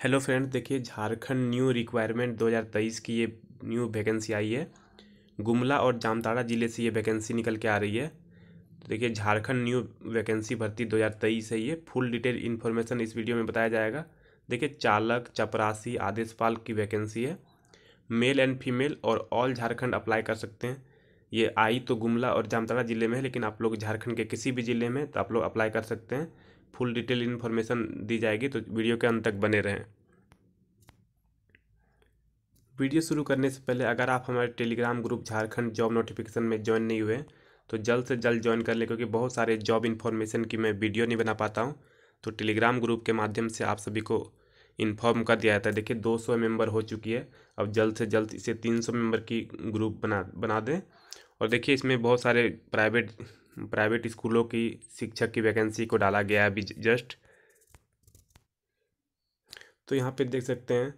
hello friends देखिए Jharkhand new requirement 2023 की ये न्यू वैकेंसी आई है गुमला और जामताड़ा ज़िले से ये वैकेंसी निकल के आ रही है तो देखिए झारखंड न्यू वैकेंसी भर्ती 2023 है ये फुल डिटेल इन्फॉर्मेशन इस वीडियो में बताया जाएगा देखिए चालक चपरासी आदेशपाल की वैकेंसी है मेल एंड फीमेल और ऑल झारखंड अप्लाई कर सकते हैं ये आई तो गुमला और जामताड़ा ज़िले में है लेकिन आप लोग झारखंड के किसी भी ज़िले में तो आप लोग अप्लाई कर सकते हैं फुल डिटेल इन्फॉर्मेशन दी जाएगी तो वीडियो के अंत तक बने रहें वीडियो शुरू करने से पहले अगर आप हमारे Telegram group Jharkhand job notification में ज्वाइन नहीं हुए तो जल्द से जल्द ज्वाइन कर लें क्योंकि बहुत सारे जॉब इन्फॉर्मेशन की मैं वीडियो नहीं बना पाता हूँ तो टेलीग्राम ग्रुप के माध्यम से आप सभी को इन्फॉर्म कर दिया जाता है देखिए 200 मेंबर हो चुकी है अब जल्द से जल्द इसे 300 मेंबर की ग्रुप बना बना दें और देखिए इसमें बहुत सारे प्राइवेट प्राइवेट स्कूलों की शिक्षक की वैकेंसी को डाला गया है अभी जस्ट तो यहाँ पे देख सकते हैं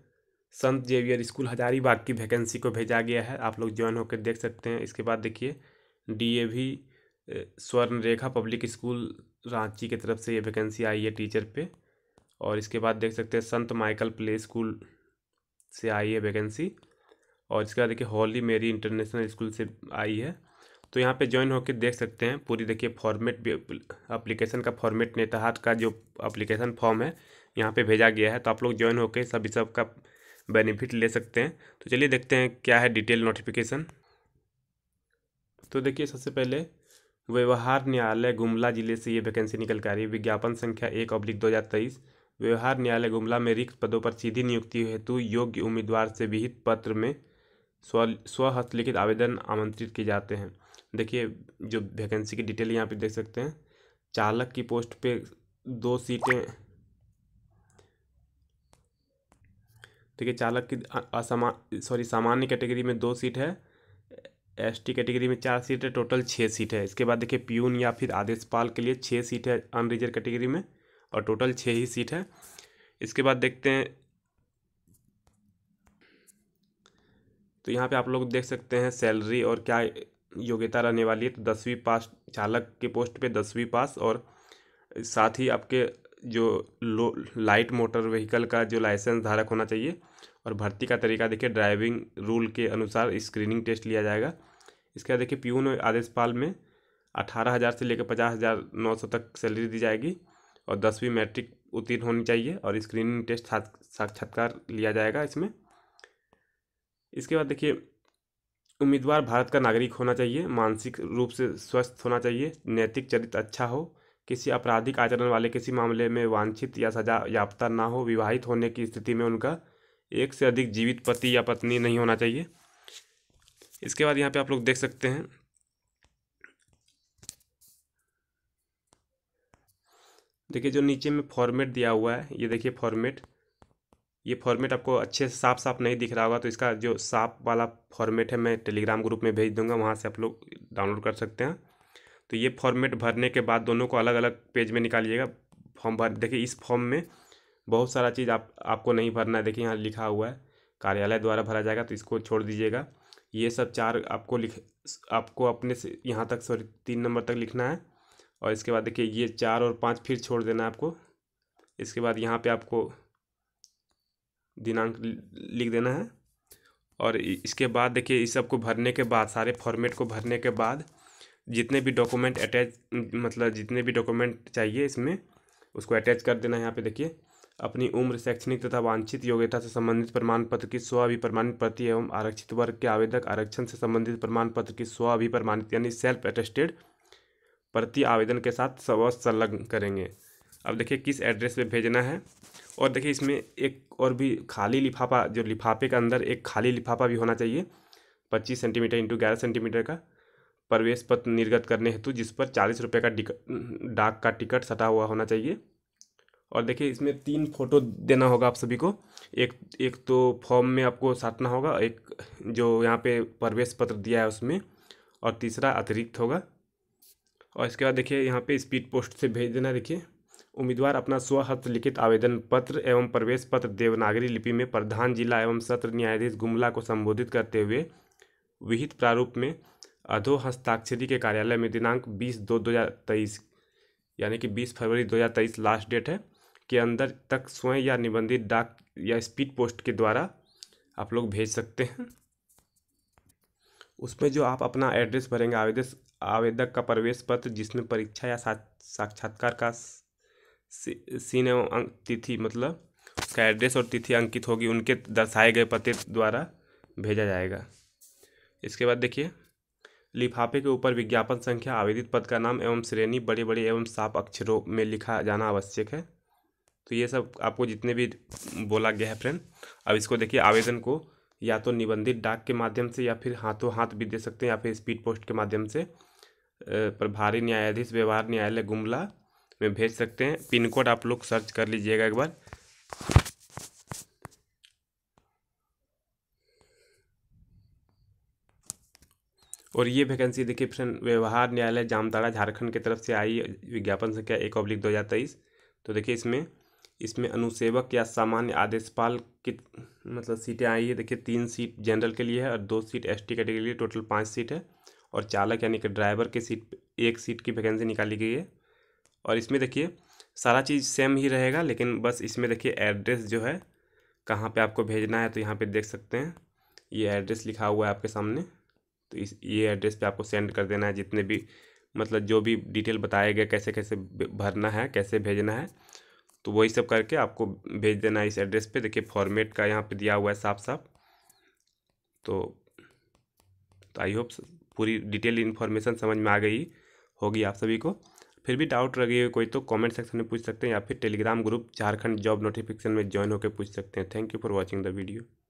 संत जेवियर स्कूल हजारीबाग की वैकेंसी को भेजा गया है आप लोग ज्वाइन होकर देख सकते हैं इसके बाद देखिए डीएवी स्वर्ण रेखा पब्लिक स्कूल रांची की तरफ से ये वैकेंसी आई है टीचर पे और इसके बाद देख सकते हैं संत माइकल प्ले स्कूल से आई है वैकेंसी और इसके बाद देखिए हॉली मेरी इंटरनेशनल स्कूल से आई है तो यहाँ पे ज्वाइन होकर देख सकते हैं पूरी देखिए फॉर्मेट भी अप्लीकेशन का फॉर्मेट नेताहत का जो अप्लीकेशन फॉर्म है यहाँ पे भेजा गया है तो आप लोग ज्वाइन होकर सभी सब का बेनिफिट ले सकते हैं तो चलिए देखते हैं क्या है डिटेल नोटिफिकेशन तो देखिए सबसे पहले व्यवहार न्यायालय गुमला जिले से ये वैकेंसी निकल कर रही है विज्ञापन संख्या एक अब्लिक दो हज़ार तेईस व्यवहार न्यायालय गुमला में रिक्त पदों पर सीधी नियुक्ति हेतु योग्य उम्मीदवार से विहित पत्र में स्व स्वहस्तलिखित आवेदन आमंत्रित किए जाते हैं देखिए जो वैकेंसी की डिटेल यहाँ पे देख सकते हैं चालक की पोस्ट पे दो सीटें ठीक है चालक की असामान सॉरी सामान्य कैटेगरी में दो सीट है एसटी कैटेगरी में चार सीट है टोटल छः सीट है इसके बाद देखिए प्यून या फिर आदेशपाल के लिए छः सीट है अनरिजर्व कैटेगरी में और टोटल छः ही सीट है इसके बाद देखते हैं तो यहाँ पे आप लोग देख सकते हैं सैलरी और क्या योग्यता रहने वाली है तो दसवीं पास चालक के पोस्ट पे दसवीं पास और साथ ही आपके जो लो लाइट मोटर व्हीकल का जो लाइसेंस धारक होना चाहिए और भर्ती का तरीका देखिए ड्राइविंग रूल के अनुसार स्क्रीनिंग टेस्ट लिया जाएगा इसके बाद देखिए प्यून आदेशपाल में अठारह हज़ार से लेकर पचास हज़ार नौ सौ तक सैलरी दी जाएगी और दसवीं मैट्रिक उत्तीर्ण होनी चाहिए और स्क्रीनिंग टेस्ट साक्षात्कार लिया जाएगा इसमें इसके बाद देखिए उम्मीदवार भारत का नागरिक होना चाहिए मानसिक रूप से स्वस्थ होना चाहिए नैतिक चरित्र अच्छा हो किसी आपराधिक आचरण वाले किसी मामले में वांछित या सजा याफ्ता ना हो विवाहित होने की स्थिति में उनका एक से अधिक जीवित पति या पत्नी नहीं होना चाहिए इसके बाद यहाँ पे आप लोग देख सकते हैं देखिए जो नीचे में फॉर्मेट दिया हुआ है ये देखिए फॉर्मेट ये फॉर्मेट आपको अच्छे से साफ साफ नहीं दिख रहा होगा तो इसका जो साफ वाला फॉर्मेट है मैं टेलीग्राम ग्रुप में भेज दूंगा वहाँ से आप लोग डाउनलोड कर सकते हैं तो ये फॉर्मेट भरने के बाद दोनों को अलग अलग पेज में निकालिएगा फॉर्म भर देखिए इस फॉर्म में बहुत सारा चीज़ आप आपको नहीं भरना है देखिए यहाँ लिखा हुआ है कार्यालय द्वारा भरा जाएगा तो इसको छोड़ दीजिएगा ये सब चार आपको लिख आपको अपने से यहाँ तक सॉरी तीन नंबर तक लिखना है और इसके बाद देखिए ये चार और पाँच फिर छोड़ देना है आपको इसके बाद यहाँ पे आपको दिनांक लिख देना है और इसके बाद देखिए इस सबको भरने के बाद सारे फॉर्मेट को भरने के बाद जितने भी डॉक्यूमेंट अटैच मतलब जितने भी डॉक्यूमेंट चाहिए इसमें उसको अटैच कर देना है यहाँ पे देखिए अपनी उम्र शैक्षणिक तथा वांछित योग्यता से संबंधित प्रमाण पत्र की स्व अभिप्रमाणित प्रति एवं आरक्षित वर्ग के आवेदक आरक्षण से संबंधित प्रमाण पत्र की स्व अभिप्रमाणित यानी सेल्फ अटेस्टेड प्रति आवेदन के साथ स्व संलग्न करेंगे अब देखिए किस एड्रेस पे भेजना है और देखिए इसमें एक और भी खाली लिफाफा जो लिफाफे के अंदर एक खाली लिफाफा भी होना चाहिए पच्चीस सेंटीमीटर इंटू ग्यारह सेंटीमीटर का प्रवेश पत्र निर्गत करने हेतु जिस पर चालीस रुपये का डाक का टिकट सटा हुआ होना चाहिए और देखिए इसमें तीन फोटो देना होगा आप सभी को एक एक तो फॉर्म में आपको साटना होगा एक जो यहाँ पे प्रवेश पत्र दिया है उसमें और तीसरा अतिरिक्त होगा और इसके बाद देखिए यहाँ पे स्पीड पोस्ट से भेज देना देखिए उम्मीदवार अपना स्वहस्तलिखित लिखित आवेदन पत्र एवं प्रवेश पत्र देवनागरी लिपि में प्रधान जिला एवं सत्र न्यायाधीश गुमला को संबोधित करते हुए विहित प्रारूप में अधो हस्ताक्षरी के कार्यालय में दिनांक बीस दो दो हज़ार तेईस यानी कि बीस फरवरी दो हज़ार तेईस लास्ट डेट है के अंदर तक स्वयं या निबंधित डाक या स्पीड पोस्ट के द्वारा आप लोग भेज सकते हैं उसमें जो आप अपना एड्रेस भरेंगे आवेदक आवेदक का प्रवेश पत्र जिसमें परीक्षा या साक्षात्कार का सीन एवं तिथि मतलब उसका एड्रेस और तिथि अंकित होगी उनके दर्शाए गए पते द्वारा भेजा जाएगा इसके बाद देखिए लिफाफे के ऊपर विज्ञापन संख्या आवेदित पद का नाम एवं श्रेणी बड़े बड़े एवं साफ अक्षरों में लिखा जाना आवश्यक है तो ये सब आपको जितने भी बोला गया है फ्रेंड अब इसको देखिए आवेदन को या तो निबंधित डाक के माध्यम से या फिर हाथों हाथ भी दे सकते हैं या फिर स्पीड पोस्ट के माध्यम से प्रभारी न्यायाधीश व्यवहार न्यायालय गुमला में भेज सकते हैं पिन कोड आप लोग सर्च कर लीजिएगा एक बार और ये वैकेंसी देखिए फ्रेंड व्यवहार न्यायालय जामताड़ा झारखंड की तरफ से आई विज्ञापन संख्या एक अब्लिक दो हज़ार तेईस तो देखिए इसमें इसमें अनुसेवक या सामान्य आदेशपाल की मतलब सीटें आई है देखिए तीन सीट जनरल के लिए है और दो सीट एसटी कैटेगरी के लिए टोटल पाँच सीट है और चालक यानी कि ड्राइवर की सीट एक सीट की वैकेंसी निकाली गई है और इसमें देखिए सारा चीज़ सेम ही रहेगा लेकिन बस इसमें देखिए एड्रेस जो है कहाँ पे आपको भेजना है तो यहाँ पे देख सकते हैं ये एड्रेस लिखा हुआ है आपके सामने तो इस ये एड्रेस पे आपको सेंड कर देना है जितने भी मतलब जो भी डिटेल बताए गए कैसे कैसे भरना है कैसे भेजना है तो वही सब करके आपको भेज देना है इस एड्रेस पे देखिए फॉर्मेट का यहाँ पे दिया हुआ है साफ साफ तो तो आई होप पूरी डिटेल इन्फॉर्मेशन समझ में आ गई होगी आप सभी को फिर भी डाउट लगी हुई कोई तो कमेंट सेक्शन में पूछ सकते हैं या फिर Telegram group Jharkhand job notification में ज्वाइन होकर पूछ सकते हैं thank you for watching the video